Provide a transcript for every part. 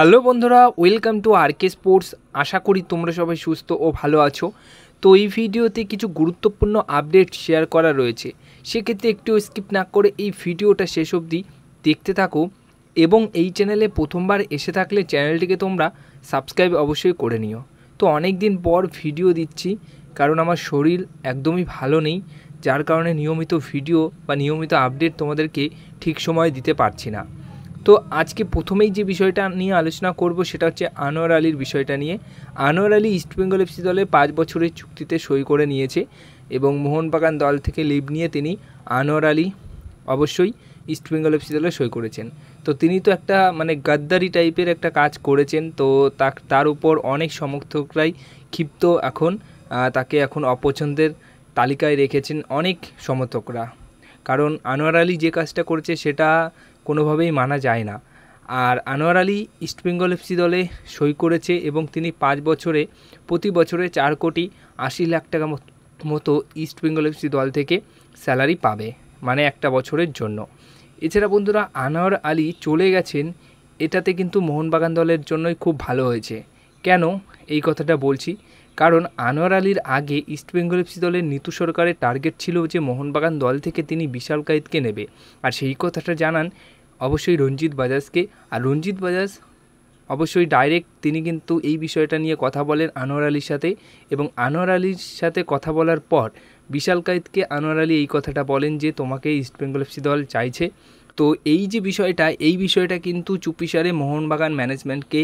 hello বন্ধুরা welcome to RK sports আশা করি তোমরা সবাই সুস্থ ও ভালো আছো তো এই ভিডিওতে কিছু গুরুত্বপূর্ণ আপডেট শেয়ার করা রয়েছে সেক্ষেত্রে একটু স্কিপ না করে এই ভিডিওটা শেষ অবধি দেখতে থাকো এবং এই চ্যানেলে প্রথমবার এসে থাকলে চ্যানেলটিকে তোমরা সাবস্ক্রাইব অবশ্যই করে নিও তো অনেক দিন পর ভিডিও দিচ্ছি কারণ আমার শরীর একদমই ভালো নেই যার কারণে নিয়মিত ভিডিও বা নিয়মিত আপডেট তোমাদেরকে ঠিক সময় দিতে পারছি না তো আজকে প্রথমেই যে বিষয়টা নিয়ে আলোচনা করব সেটা হচ্ছে আনোয়ার আলীর বিষয়টা নিয়ে আনোয়ার আলী ইস্টবেঙ্গল এফসি দলে পাঁচ বছরের চুক্তিতে সই করে নিয়েছে এবং মোহনবাগান দল থেকে লিভ নিয়ে তিনি আনোয়ার আলী অবশ্যই ইস্টবেঙ্গল এফসি দলে সই করেছেন তো তিনি তো একটা মানে গাদ্দারি টাইপের একটা কাজ করেছেন তো তার উপর অনেক সমর্থকরাই ক্ষিপ্ত এখন তাকে এখন অপছন্দের তালিকায় রেখেছেন অনেক সমর্থকরা কারণ আনোয়ার আলী যে কাজটা করেছে সেটা কোনোভাবেই মানা যায় না আর আনোয়ার আলী ইস্টবেঙ্গল এফসি দলে সই করেছে এবং তিনি পাঁচ বছরে প্রতি বছরে চার কোটি আশি লাখ টাকা মতো ইস্টবেঙ্গল এফসি দল থেকে স্যালারি পাবে মানে একটা বছরের জন্য এছাড়া বন্ধুরা আনোয়ার আলী চলে গেছেন এটাতে কিন্তু মোহনবাগান দলের জন্যই খুব ভালো হয়েছে কেন এই কথাটা বলছি কারণ আনোয়ার আলীর আগে ইস্টবেঙ্গল এফসি দলের নিতু সরকারের টার্গেট ছিল যে মোহনবাগান দল থেকে তিনি বিশাল কায়েদকে নেবে আর সেই কথাটা জানান অবশ্যই রঞ্জিত বাজাজকে আর রঞ্জিত বাজাজ অবশ্যই ডাইরেক্ট তিনি কিন্তু এই বিষয়টা নিয়ে কথা বলেন আনোয়ার আলীর সাথে এবং আনোয়ার আলীর সাথে কথা বলার পর বিশাল কায়েদকে আনোয়ার আলী এই কথাটা বলেন যে তোমাকে ইস্টবেঙ্গল এফসি দল চাইছে তো এই যে বিষয়টা এই বিষয়টা কিন্তু চুপিসারে মোহনবাগান ম্যানেজমেন্টকে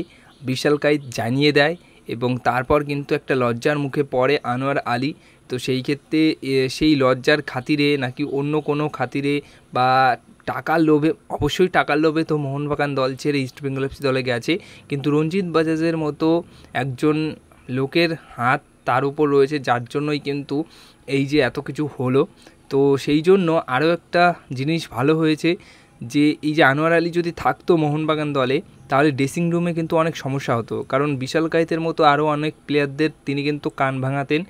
বিশাল কায়েদ জানিয়ে দেয় এবং তারপর কিন্তু একটা লজ্জার মুখে পড়ে আনোয়ার আলী তো সেই ক্ষেত্রে সেই লজ্জার খাতিরে নাকি অন্য কোনো খাতিরে বা টাকার লোভে অবশ্যই টাকার লোভে তো মোহনবাগান দল ছেড়ে বেঙ্গল এফসি দলে গেছে কিন্তু রঞ্জিত বাজাজের মতো একজন লোকের হাত তার উপর রয়েছে যার জন্যই কিন্তু এই যে এত কিছু হলো তো সেই জন্য আরও একটা জিনিস ভালো হয়েছে যে এই যে আনোয়ার আলী যদি থাকতো মোহনবাগান দলে তাহলে ড্রেসিং রুমে কিন্তু অনেক সমস্যা হতো কারণ বিশাল কায়েতের মতো আরও অনেক প্লেয়ারদের তিনি কিন্তু কান ভাঙাতেন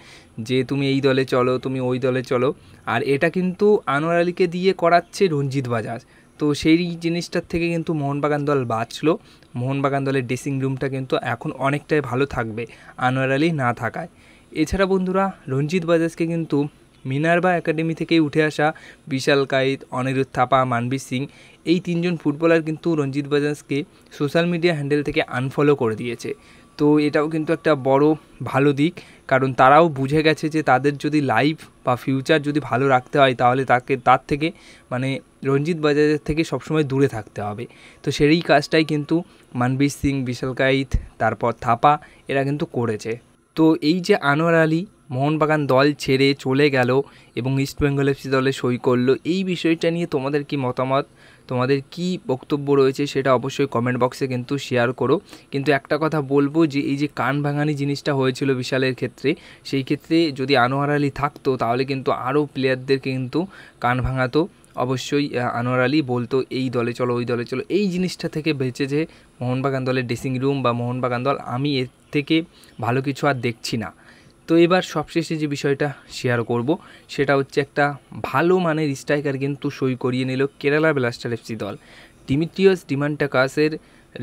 যে তুমি এই দলে চলো তুমি ওই দলে চলো আর এটা কিন্তু আনোয়ার আলীকে দিয়ে করাচ্ছে রঞ্জিত বাজাজ তো সেই জিনিসটার থেকে কিন্তু মোহনবাগান দল বাঁচলো মোহনবাগান দলের ড্রেসিং রুমটা কিন্তু এখন অনেকটাই ভালো থাকবে আনোয়ার আলী না থাকায় এছাড়া বন্ধুরা রঞ্জিত বাজাজকে কিন্তু মিনার্ভা একাডেমি থেকেই উঠে আসা বিশাল কায়েত অনিরুদ্ধ থাপা মানবীর সিং এই তিনজন ফুটবলার কিন্তু রঞ্জিত বাজাজকে সোশ্যাল মিডিয়া হ্যান্ডেল থেকে আনফলো করে দিয়েছে তো এটাও কিন্তু একটা বড় ভালো দিক কারণ তারাও বুঝে গেছে যে তাদের যদি লাইফ বা ফিউচার যদি ভালো রাখতে হয় তাহলে তাকে তার থেকে মানে রঞ্জিত বাজাজের থেকে সবসময় দূরে থাকতে হবে তো সেই কাজটাই কিন্তু মানবীর সিং বিশাল কাইত তারপর থাপা এরা কিন্তু করেছে তো এই যে আনোয়ার আলী মোহনবাগান দল ছেড়ে চলে গেল এবং বেঙ্গল এফসি দলে সই করলো এই বিষয়টা নিয়ে তোমাদের কি মতামত তোমাদের কি বক্তব্য রয়েছে সেটা অবশ্যই কমেন্ট বক্সে কিন্তু শেয়ার করো কিন্তু একটা কথা বলবো যে এই যে কান ভাঙানি জিনিসটা হয়েছিল বিশালের ক্ষেত্রে সেই ক্ষেত্রে যদি আনোয়ার আলী থাকতো তাহলে কিন্তু আরও প্লেয়ারদেরকে কিন্তু কান ভাঙাতো অবশ্যই আনোয়ার আলী বলতো এই দলে চলো ওই দলে চলো এই জিনিসটা থেকে বেঁচে যে মোহনবাগান দলের ড্রেসিং রুম বা মোহনবাগান দল আমি এর থেকে ভালো কিছু আর দেখছি না তো এবার সবশেষে যে বিষয়টা শেয়ার করব সেটা হচ্ছে একটা ভালো মানের স্ট্রাইকার কিন্তু সই করিয়ে নিল কেরালা ব্লাস্টার এফসি দল ডিমিট্রিয়াস ডিমান্টাকাসের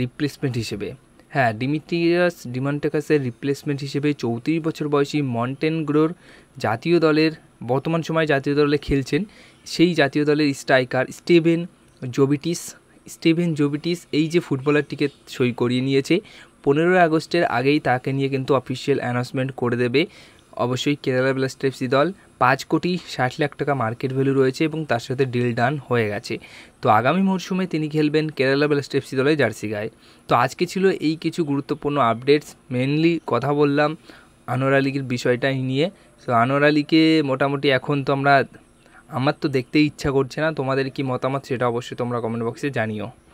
রিপ্লেসমেন্ট হিসেবে হ্যাঁ ডিমিট্রিয়াস ডিমান্টাকাসের রিপ্লেসমেন্ট হিসেবে চৌত্রিশ বছর বয়সী মন্টেনগ্রোর জাতীয় দলের বর্তমান সময়ে জাতীয় দলে খেলছেন সেই জাতীয় দলের striker Steven Jovetic Steven Jovetic এই যে ফুটবলারটিকে সই করিয়ে নিয়েছে পনেরোই আগস্টের আগেই তাকে নিয়ে কিন্তু অফিসিয়াল অ্যানাউন্সমেন্ট করে দেবে অবশ্যই কেরালা ব্লাস্ট এফসি দল পাঁচ কোটি ষাট লাখ টাকা মার্কেট ভ্যালু রয়েছে এবং তার সাথে ডিল ডান হয়ে গেছে তো আগামী মরশুমে তিনি খেলবেন কেরালা ব্লাস্ট এফসি দলের জার্সি গায়ে তো আজকে ছিল এই কিছু গুরুত্বপূর্ণ আপডেটস মেনলি কথা বললাম আনোয়ার আলীর বিষয়টা নিয়ে তো আনোয়ার আলীকে মোটামুটি এখন তো আমরা আমার তো দেখতে ইচ্ছা করছে না তোমাদের কি মতামত সেটা অবশ্যই তোমরা কমেন্ট বক্সে জানিও